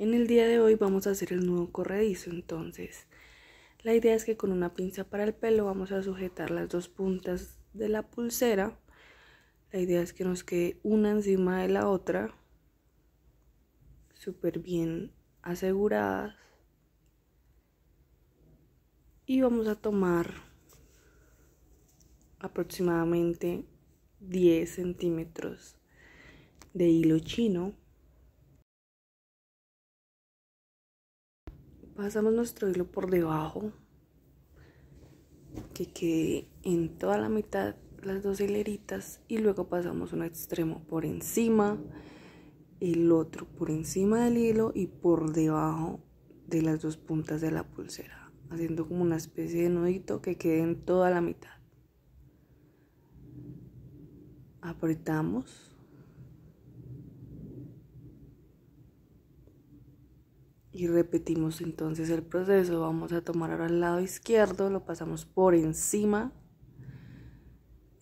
En el día de hoy vamos a hacer el nudo corredizo, entonces la idea es que con una pinza para el pelo vamos a sujetar las dos puntas de la pulsera. La idea es que nos quede una encima de la otra, súper bien aseguradas. Y vamos a tomar aproximadamente 10 centímetros de hilo chino pasamos nuestro hilo por debajo que quede en toda la mitad las dos hileritas y luego pasamos un extremo por encima el otro por encima del hilo y por debajo de las dos puntas de la pulsera haciendo como una especie de nudito que quede en toda la mitad apretamos y repetimos entonces el proceso. Vamos a tomar ahora el lado izquierdo, lo pasamos por encima,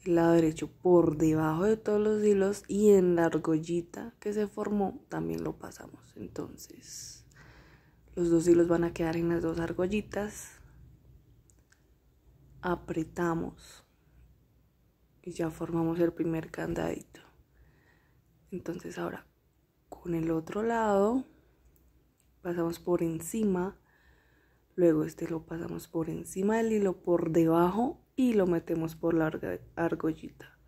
el lado derecho por debajo de todos los hilos y en la argollita que se formó también lo pasamos. Entonces los dos hilos van a quedar en las dos argollitas. Apretamos y ya formamos el primer candadito. Entonces ahora con el otro lado pasamos por encima, luego este lo pasamos por encima del hilo, por debajo y lo metemos por la argollita.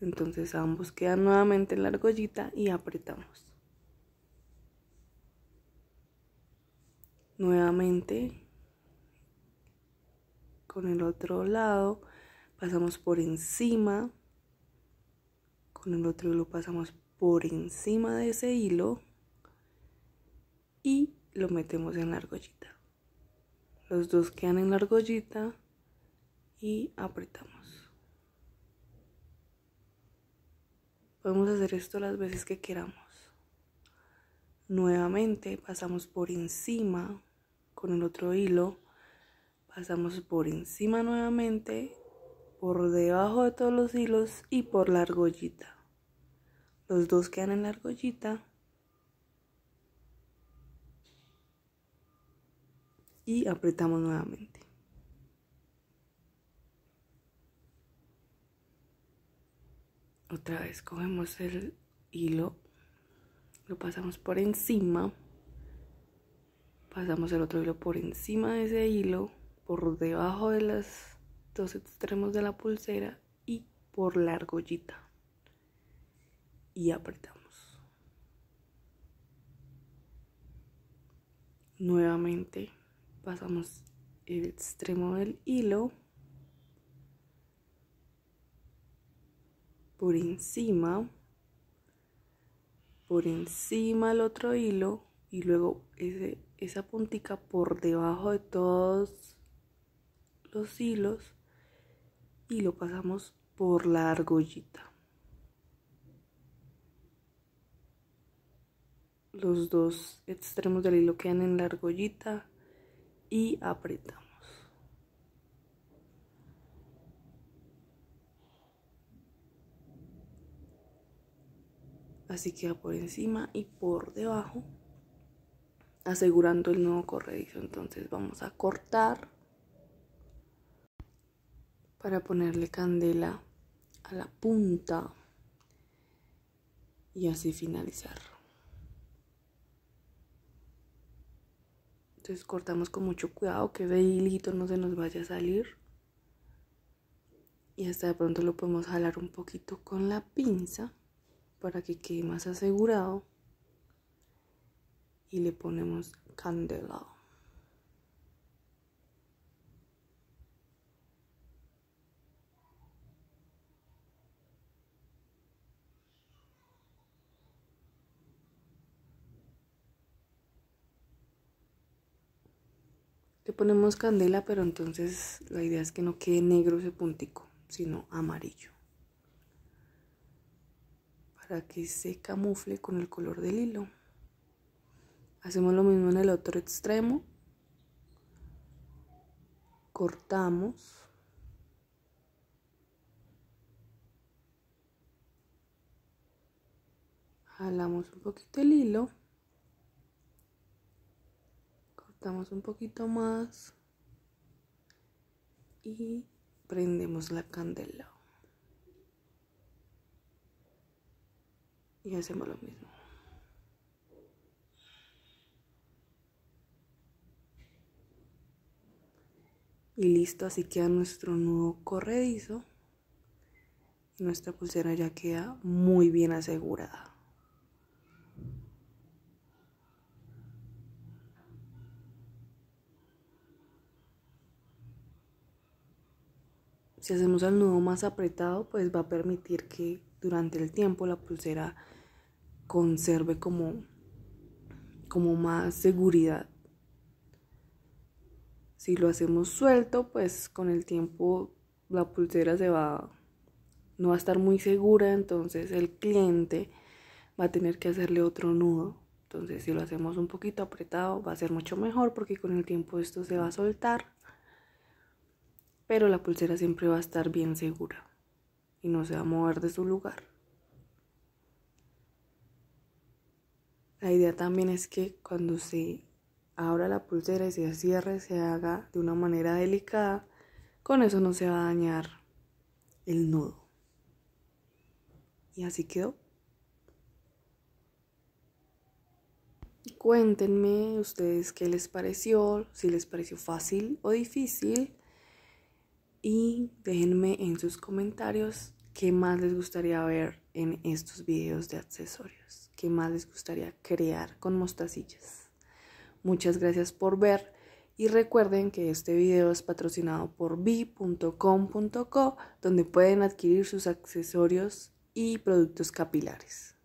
Entonces ambos quedan nuevamente en la argollita y apretamos. Nuevamente con el otro lado pasamos por encima, con el otro lo pasamos por encima de ese hilo y lo metemos en la argollita. Los dos quedan en la argollita y apretamos. Podemos hacer esto las veces que queramos. Nuevamente pasamos por encima con el otro hilo. Pasamos por encima nuevamente, por debajo de todos los hilos y por la argollita. Los dos quedan en la argollita y apretamos nuevamente. Otra vez cogemos el hilo, lo pasamos por encima, pasamos el otro hilo por encima de ese hilo, por debajo de los dos extremos de la pulsera y por la argollita. Y apretamos. nuevamente pasamos el extremo del hilo por encima por encima El otro hilo y luego esa puntica por debajo de todos los hilos y lo pasamos por la argollita los dos extremos del hilo quedan en la argollita y apretamos. Así queda por encima y por debajo, asegurando el nuevo corredizo. Entonces vamos a cortar para ponerle candela a la punta y así finalizar. Entonces cortamos con mucho cuidado que el hilito no se nos vaya a salir. Y hasta de pronto lo podemos jalar un poquito con la pinza para que quede más asegurado. Y le ponemos candelado. ponemos candela, pero entonces la idea es que no quede negro ese puntico, sino amarillo. Para que se camufle con el color del hilo. Hacemos lo mismo en el otro extremo. Cortamos. Jalamos un poquito el hilo cortamos un poquito más y prendemos la candela. Y hacemos lo mismo. Y listo, así queda nuestro nudo corredizo. nuestra pulsera ya queda muy bien asegurada. Si hacemos el nudo más apretado, pues va a permitir que durante el tiempo la pulsera conserve como, como más seguridad. Si lo hacemos suelto, pues con el tiempo la pulsera se va no va a estar muy segura, entonces el cliente va a tener que hacerle otro nudo. Entonces si lo hacemos un poquito apretado va a ser mucho mejor porque con el tiempo esto se va a soltar pero la pulsera siempre va a estar bien segura y no se va a mover de su lugar. La idea también es que cuando se abra la pulsera y se cierre se haga de una manera delicada, con eso no se va a dañar el nudo. Y así quedó. Cuéntenme ustedes qué les pareció, si les pareció fácil o difícil y déjenme en sus comentarios qué más les gustaría ver en estos videos de accesorios, qué más les gustaría crear con mostacillas. Muchas gracias por ver y recuerden que este video es patrocinado por b.com.co donde pueden adquirir sus accesorios y productos capilares.